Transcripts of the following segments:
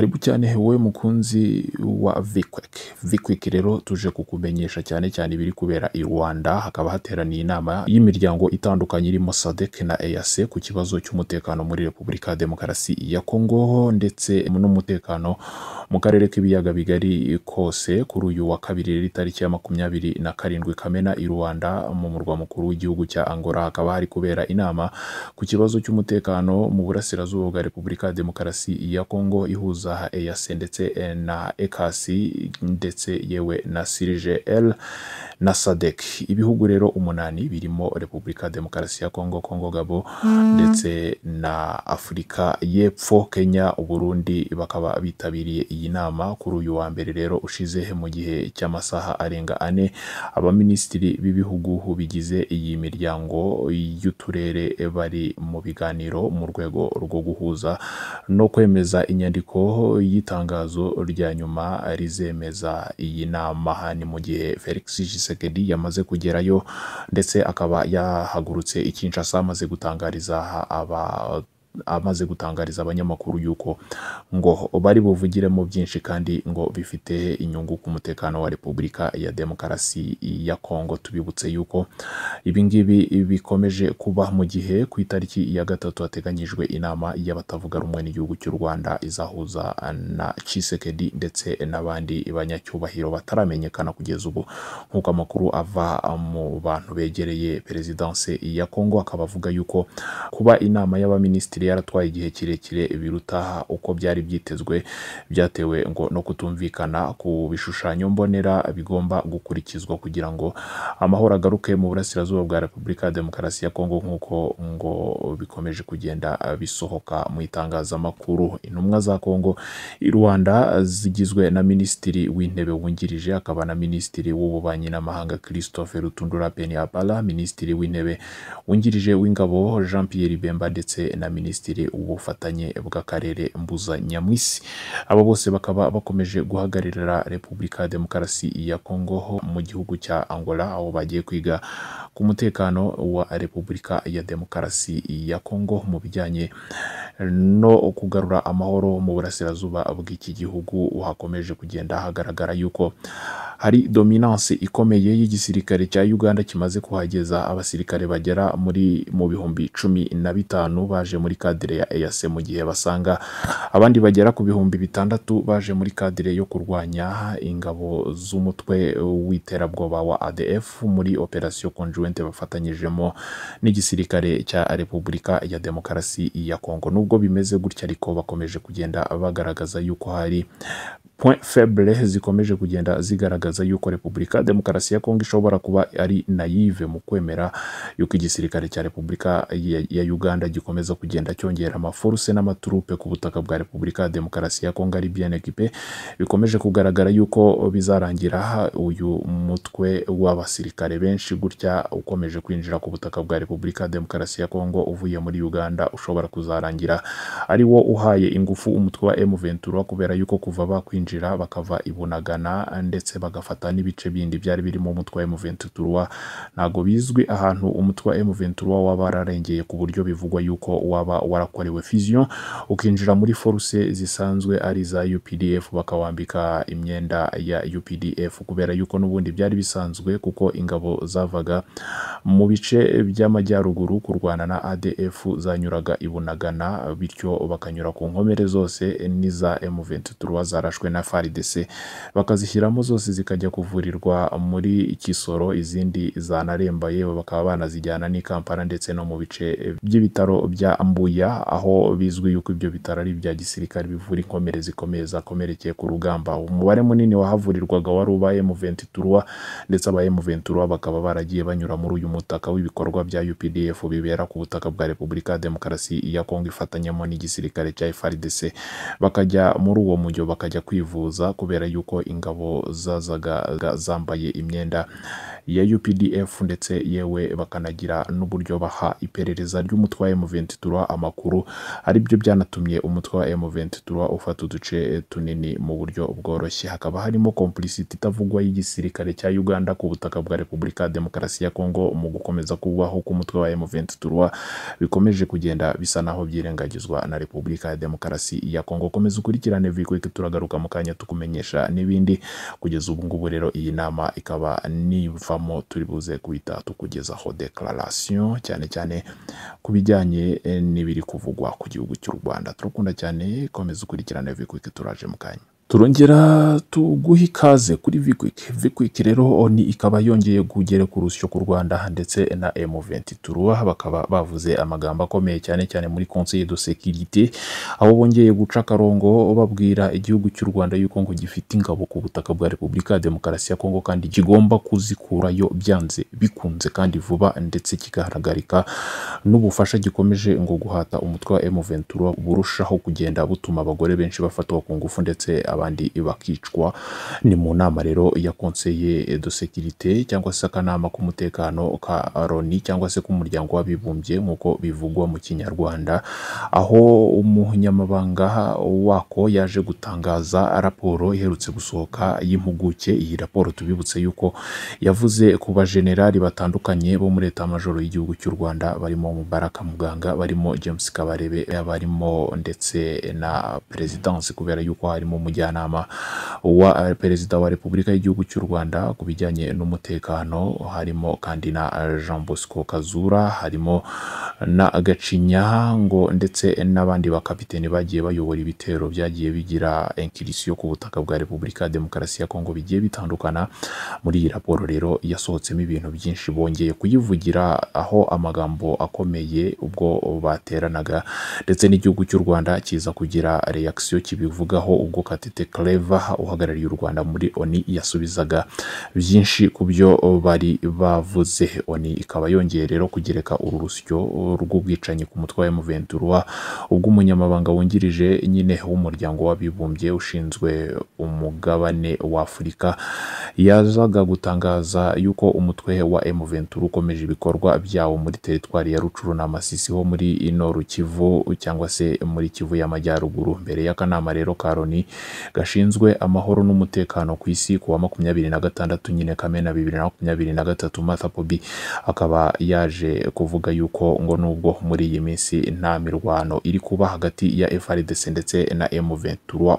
Karibu cyane hewe mukunzi wa Vic Vikwiki rero tuje kukumenyesha cyane cyane ibiri kubera i Rwanda hakaba hateraniye inama y'imiryango itandukanye irimo SADC na EAC ku kibazo cy'umutekano muri Repubulika ya Demokarasi ya Congo ndetse n'umutekano mu karere k'ibiyaga bigari kose kuri uyu wa kabiri itariki ya makumyabiri na karindwi Kamena i Rwanda mu murwa mukuru w'igihugu cya Angola hakaba hari kubera inama ku kibazo cy'umutekano mu burasirazuba bwa Repubulika ya Demokarasi ya Congo ihuza EAC ndetse na ECAS ndetse yewe na sirije el na sadek ibihugu rero umunani birimo repubulika demokarasi ya kongo kongo gabo mm. ndetse na afurika y'epfo kenya uburundi bakaba bitabiriye iyi nama kuri uyu wa mbere rero ushize mu gihe cy'amasaha arenga ane abaminisitiri b'ibihugu bigize iyi miryango y'uturere bari mu biganiro mu rwego rwo guhuza no kwemeza inyandiko y'itangazo rya nyuma rizemeza iyi nama ni mu gihe Felix Tshisekedi yamaze kugerayo ndetse akaba yahagurutse i Kinshasa amaze gutangariza aba amaze gutangariza abanyamakuru yuko ngo bari buvugiremo byinshi kandi ngo bifite inyungu ku mutekano wa Repubulika ya Demokarasi ya Kongo tubibutse yuko ibi bikomeje kuba mu gihe ku itariki ya gatatu hateganyijwe inama y'abatavuga rumwe n'igihugu cy'u Rwanda izahuza na Tshisekedi ndetse n'abandi banyacyubahiro bataramenyekana kugeza ubu nk'uko amakuru ava mu bantu begereye perezidanse ya Kongo akaba avuga yuko kuba inama y'abaminisitiri yari yaratwaye igihe kirekire biruta uko byari byitezwe byatewe ngo no kutumvikana ku bishushanyo mbonera bigomba gukurikizwa kugira ngo amahoro agaruke mu burasirazuba bwa repubulika ya demokarasi ya kongo nk'uko ngo bikomeje kugenda bisohoka mu itangazamakuru intumwa za kongo i rwanda zigizwe na minisitiri w'intebe wungirije akaba na minisitiri w'ububanyi n'amahanga christophe rutundura beniabala minisitiri w'intebe wungirije w'ingabo jean pierre bemba ndetse na minisitiri Minisitiri w'ubufatanye bw'Akarere Mbuza Nyamwisi aba bose bakaba bakomeje guhagararira Repubulika ya Demokarasi ya Kongo mu gihugu cya Angola aho bagiye kwiga ku mutekano wa Repubulika ya Demokarasi ya Kongo mu bijyanye no kugarura amahoro mu burasirazuba bw'iki gihugu hakomeje kugenda hagaragara yuko hari dominance ikomeye y'igisirikare cya Uganda kimaze kuhageza abasirikare bagera muri mu bihumbi cumi na bitanu baje muri kadire ya EAC e mu gihe basanga abandi bagera ku bihumbi bitandatu baje muri kadire yo kurwanya ingabo z'umutwe w'iterabwoba wa ADF muri operasiyo konjura g bafatanyijemo n'igisirikare cya Repubulika ya Demokarasi ya Kongo nubwo bimeze gutya ariko bakomeje kugenda bagaragaza yuko hari point faible zikomeje kugenda zigaragaza yuko Repubulika ya Demokarasi ya Kongo ishobora kuba ari naive mu kwemera yuko igisirikare cya Repubulika ya Uganda gikomeza kugenda cyongera amaforuse n'amaturupe ku butaka bwa Repubulika ya Demokarasi ya Kongo ari bien equipe bikomeje kugaragara yuko bizarangira uyu mutwe w'abasirikare benshi gutya ukomeje kwinjira ku butaka bwa repubulika ya demokarasi ya kongo uvuye muri uganda ushobora kuzarangira ari wo uhaye ingufu umutwe wa emu ventura kubera yuko kuva bakwinjira bakava i ndetse bagafata n'ibice bindi byari birimo umutwe wa emu ventura ntabwo bizwi ahantu umutwe wa emu ventura waba wararengeye ku buryo bivugwa yuko waba warakorewe fiziyo ukinjira muri foruse zisanzwe ari za updf bakawambika imyenda ya updf kubera yuko n'ubundi byari bisanzwe kuko ingabo zavaga mu bice by'amajyaruguru kurwana na ADF zanyuraga i bityo bakanyura ku nkomere zose n'iza M23 zarashwe na FARDC bakazishyiramo zose zikajya kuvurirwa muri Kisoro izindi zanarembaye bakaba banazijyana n'i Kampala ndetse no mu bice by'ibitaro bya Mbuya aho bizwi yuko ibyo bitaro ari ibya gisirikare bivura inkomere zikomeye zakomerekeye ku rugamba umubare munini wahavurirwaga wari uba M23 ndetse aba m bakaba baragiye banyura kunyura muri uyu mutaka w'ibikorwa bya UPDF bibera ku butaka bwa Repubulika Demokarasi ya Kongo ifatanyamo n'igisirikare cya FARDC bakajya muri uwo mujyo bakajya kwivuza kubera yuko ingabo zazaga zambaye imyenda ya UPDF ndetse yewe bakanagira n'uburyo baha iperereza ry'umutwe wa m amakuru ari byo byanatumye umutwe wa m ufata uduce tunini mu buryo bworoshye hakaba harimo complicity itavugwa y'igisirikare cya Uganda ku butaka bwa Repubulika ya Demokarasi ya Kongo mu gukomeza kubaho k'umutwe wa M23 bikomeje kugenda bisa naho byirengagizwa na Repubulika ya Demokarasi ya Kongo komeza ukurikirane vikwike turagaruka mu kanya tukumenyesha n'ibindi kugeza ubu ngubu rero iyi nama ikaba niva twamo turi buze guhita tukugezaho declaration cyane cyane ku bijyanye eh, n'ibiri kuvugwa ku gihugu cy'u Rwanda turakunda cyane komeza ukurikirana vikwike turaje mu kanya turongera tuguhe ikaze kuri vikwike vikwike rero oni ikaba yongeye kugera ku rusyo ku rwanda ndetse na emuventi turuwa bakaba bavuze amagambo akomeye cyane cyane muri konseye de sekirite aho bongeye guca akarongo babwira igihugu cy'u rwanda yuko ngo gifite ingabo ku butaka bwa repubulika ya demokarasi ya kongo kandi kigomba kuzikurayo byanze bikunze kandi vuba ndetse kigahagarika n'ubufasha gikomeje ngo guhata umutwe wa emuventi burushaho kugenda butuma abagore benshi bafatwa ku ngufu ndetse aba abandi bakicwa ni mu nama rero ya konseye de sekirite cyangwa se akanama k'umutekano ka loni cyangwa se k'umuryango w'abibumbye nk'uko bivugwa mu kinyarwanda aho umunyamabanga wako yaje gutangaza raporo iherutse gusohoka y'impuguke iyi raporo tubibutse yuko yavuze ku bajenerali batandukanye bo muri leta majoro y'igihugu cy'u Rwanda barimo Mubaraka Muganga barimo James Kabarebe barimo ndetse na perezidansi kubera yuko harimo umujyana umujyanama wa perezida wa repubulika y'igihugu cy'u rwanda ku bijyanye n'umutekano harimo kandi na jean bosco kazura harimo na gacinya ngo ndetse n'abandi bakapiteni bagiye bayobora ibitero byagiye bigira inkirisiyo ku butaka bwa repubulika ya demokarasi ya kongo bigiye bitandukana muri iyi raporo rero yasohotsemo ibintu byinshi bongeye kuyivugira aho amagambo akomeye ubwo bateranaga ndetse n'igihugu cy'u rwanda kiza kugira reakisiyo kibivugaho ubwo katite Vedaste Claver uhagarariye u Rwanda muri ONI yasubizaga byinshi ku byo bari bavuze ONI ikaba yongeye rero kugereka uru rusyo rw'ubwicanyi ku mutwe wa m ubwo umunyamabanga wungirije nyine w'umuryango w'abibumbye ushinzwe umugabane wa Afurika yazaga gutangaza yuko umutwe wa m ukomeje ibikorwa byawo muri teritwari ya Rucuru na Masisi ho muri ino Kivu cyangwa se muri Kivu y'Amajyaruguru mbere y'akanama rero ka Loni gashinzwe amahoro n'umutekano ku isi kuwa makumyabiri na gatandatu nyine kamena bibiri na makumyabiri na gatatu Martha akaba yaje kuvuga yuko ngo nubwo muri iyi minsi nta mirwano iri kuba hagati ya FARDC ndetse na m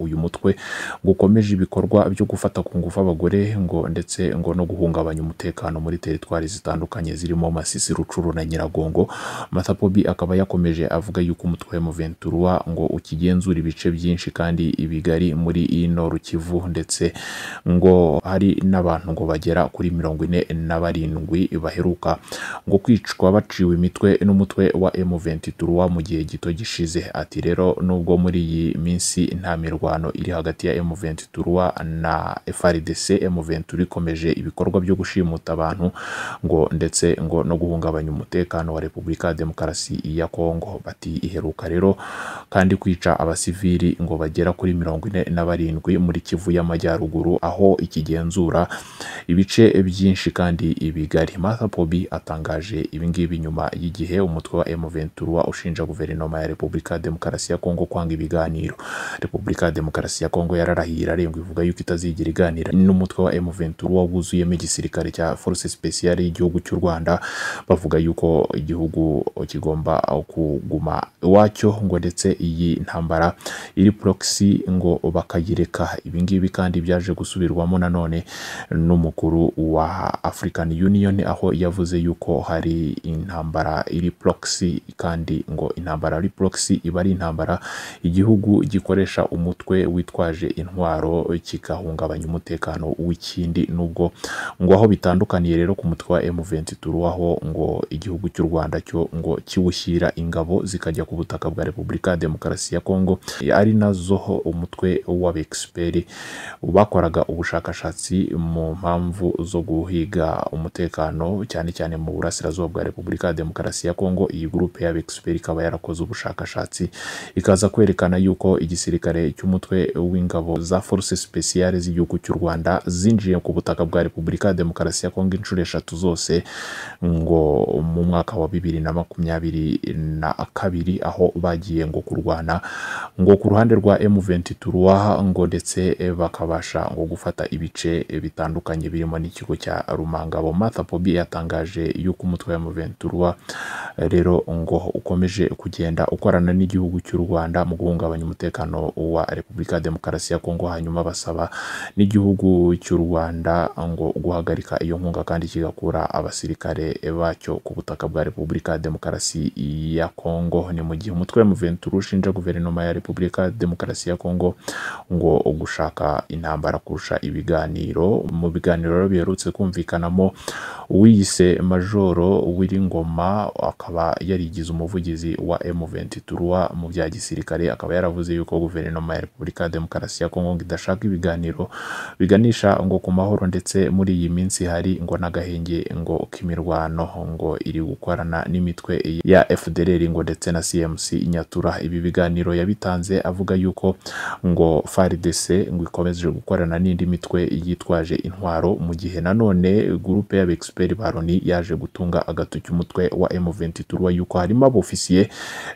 uyu mutwe gukomeje ibikorwa byo gufata ku ngufu abagore ngo ndetse ngo no guhungabanya umutekano muri teritwari zitandukanye zirimo Masisi Rucuru na Nyiragongo matapobi akaba yakomeje avuga yuko umutwe wa M23 ngo ukigenzura ibice byinshi kandi ibigari muri muri Noru Kivu ndetse ngo hari n'abantu ngo bagera kuri mirongo ine na barindwi baheruka ngo kwicwa baciwe imitwe n'umutwe wa M23 mu gihe gito gishize ati rero nubwo muri iyi minsi nta mirwano iri hagati ya M23 na FRDC M23 ikomeje ibikorwa byo gushimuta abantu ngo ndetse ngo no guhungabanya umutekano wa Repubulika Demokarasi ya Kongo bati iheruka rero kandi kwica abasivili ngo bagera kuri mirongo ine na barindwi muri Kivu y'Amajyaruguru aho ikigenzura ibice byinshi kandi bigari Martha Pobi atangaje ibingibi nyuma y'igihe umutwe wa M23 ushinja guverinoma ya Repubulika ya Demokarasi ya Kongo kwanga ibiganiro Repubulika Demokarasi ya Kongo yararahira arengwa ivuga yuko itazigera iganira n'umutwe wa M23 wuzuyemo igisirikare cya Force Special y'igihugu cy'u Rwanda bavuga yuko igihugu kigomba kuguma iwacyo ngo ndetse iyi ntambara iri proxy ngo bak akayireka ibi ngibi kandi byaje gusubirwamo nanone n'umukuru wa African Union aho yavuze yuko hari intambara iri proxy kandi ngo intambara ari proxy iba ari intambara igihugu gikoresha umutwe witwaje intwaro kigahungabanya umutekano w'ikindi nubwo ngo aho bitandukaniye rero ku mutwe wa M23 ngo igihugu cy'u Rwanda cyo ngo kiwushyira ingabo zikajya ku butaka bwa Repubulika ya Demokarasi ya Kongo ari nazo umutwe w'abegiperi bakoraga ubushakashatsi mu mpamvu zo guhiga umutekano cyane cyane mu burasirazuba bwa repubulika ya demokarasi ya kongo iyi gurupe y'abegiperi ikaba yarakoze ubushakashatsi ikaza kwerekana yuko igisirikare cy'umutwe w'ingabo za force speciale z'igihugu cy'u rwanda zinjiye ku butaka bwa repubulika ya demokarasi ya kongo inshuro eshatu zose ngo mu mwaka wa bibiri na makumyabiri na kabiri aho bagiye ngo kurwana ngo ku ruhande rwa M23 aha ngo ndetse eh, bakabasha ngo gufata ibice eh, bitandukanye birimo n'ikigo cya rumangabo Martha yatangaje yuko umutwe wa Muventura eh, rero ngo ukomeje kugenda ukorana n'igihugu cy'u Rwanda mu guhungabanya umutekano wa Repubulika ya Demokarasi ya Kongo hanyuma basaba n'igihugu cy'u Rwanda ngo guhagarika iyo nkunga kandi kigakura abasirikare bacyo ku butaka bwa Repubulika ya Demokarasi ya Kongo ni mu gihe umutwe wa Muventura ushinja guverinoma ya Repubulika ya Demokarasi ya Kongo ngo gushaka intambara kurusha ibiganiro mu biganiro biherutse kumvikanamo uwiyise majoro w'ingoma akaba yarigize umuvugizi wa M23 mu bya gisirikare akaba yaravuze yuko guverinoma ya Repubulika ya Demokarasi ya Kongo idashaka ibiganiro biganisha ngo ku mahoro ndetse muri iyi minsi hari ngo n'agahenge ngo k'imirwano ngo iri gukorana n'imitwe ya FDLR ngo ndetse na CMC Nyatura ibi biganiro yabitanze avuga yuko ngo FARDC ngo ikomeje gukorana n'indi mitwe yitwaje intwaro mu gihe nanone gurupe y'abegiperi ba Loni yaje gutunga agatoki umutwe wa M23 yuko harimo abofisiye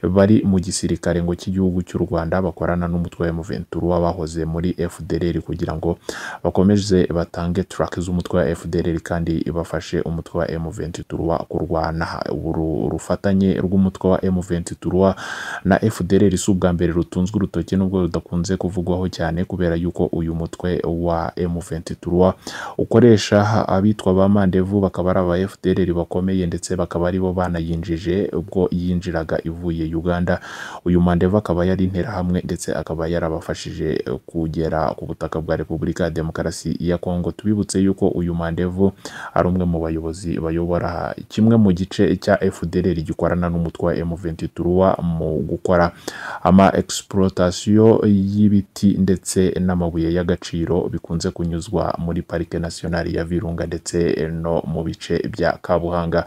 bari mu gisirikare ngo cy'igihugu cy'u Rwanda bakorana n'umutwe wa M23 bahoze muri FDLR kugira ngo bakomeze batange track z'umutwe wa FDLR kandi bafashe umutwe wa M23 kurwana urufatanye rw'umutwe wa M23 na FDLR si ubwa mbere rutunzwe urutoki nubwo rudakunze kuvugwaho cyane kubera yuko uyu mutwe wa M23 ukoresha abitwa ba mandevu bakaba ari aba FDLR bakomeye ndetse bakaba aribo banayinjije ubwo yinjiraga ivuye Uganda uyu mandevu akaba yari interahamwe ndetse akaba yarabafashije kugera ku butaka bwa Repubulika ya Demokarasi ya Kongo tubibutse yuko uyu mandevu ari umwe mu bayobozi bayobora kimwe mu gice cya FDLR gikorana n'umutwe wa M23 mu gukora ama exploitation y'ibiti ndetse n'amabuye y'agaciro bikunze kunyuzwa muri Parike Nasiyonari ya Virunga ndetse eh, no mu bice bya Kabuhanga.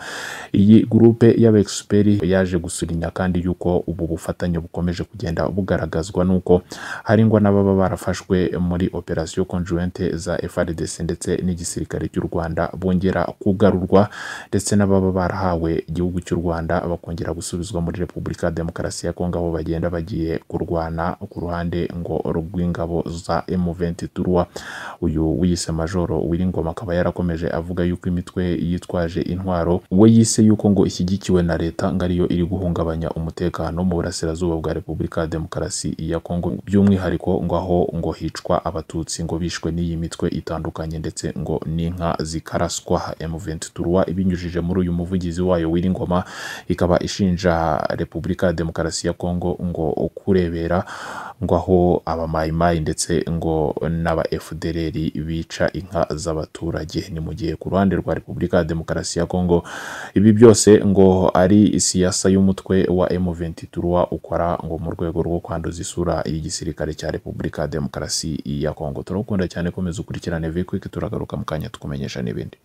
Iyi gurupe y'abexperi yaje gusurinya kandi yuko ubu bufatanye bukomeje kugenda bugaragazwa n'uko harindwa n'ababa barafashwe muri operasiyo conjointe za FARDC ndetse n'igisirikare cy'u Rwanda bongera kugarurwa ndetse n'ababa barahawe igihugu cy'u Rwanda bakongera gusubizwa muri Repubulika ya Demokarasi ya Kongo aho bagenda bagiye kurwana ku ruhande ngo rugwingira w'ingabo za M23 uyu wiyise majoro Wiringoma akaba yarakomeje avuga yuko imitwe yitwaje intwaro we yise yuko ngo ishyigikiwe na leta ngo ariyo iri guhungabanya umutekano mu burasirazuba bwa Repubulika ya Demokarasi ya Kongo by'umwihariko ngo aho ngo hicwa abatutsi ngo bishwe n'iyi mitwe itandukanye ndetse ngo n'inka zikaraswa M23 ibinyujije muri uyu muvugizi wayo Wiringoma ikaba ishinja Repubulika ya Demokarasi ya Kongo ngo kurebera ngo aho abama mayimayi ndetse ngo n'aba FDLR bica inka z'abaturage ni mu gihe ku ruhande rwa Repubulika ya Demokarasi ya Kongo ibi byose ngo ari siyasa y'umutwe wa M23 ukora ngo mu rwego rwo kwanduza isura y'igisirikare cya Repubulika ya Demokarasi ya Kongo turagukunda cyane komeza ukurikirane Vikwik turagaruka mu kanya tukumenyesha n'ibindi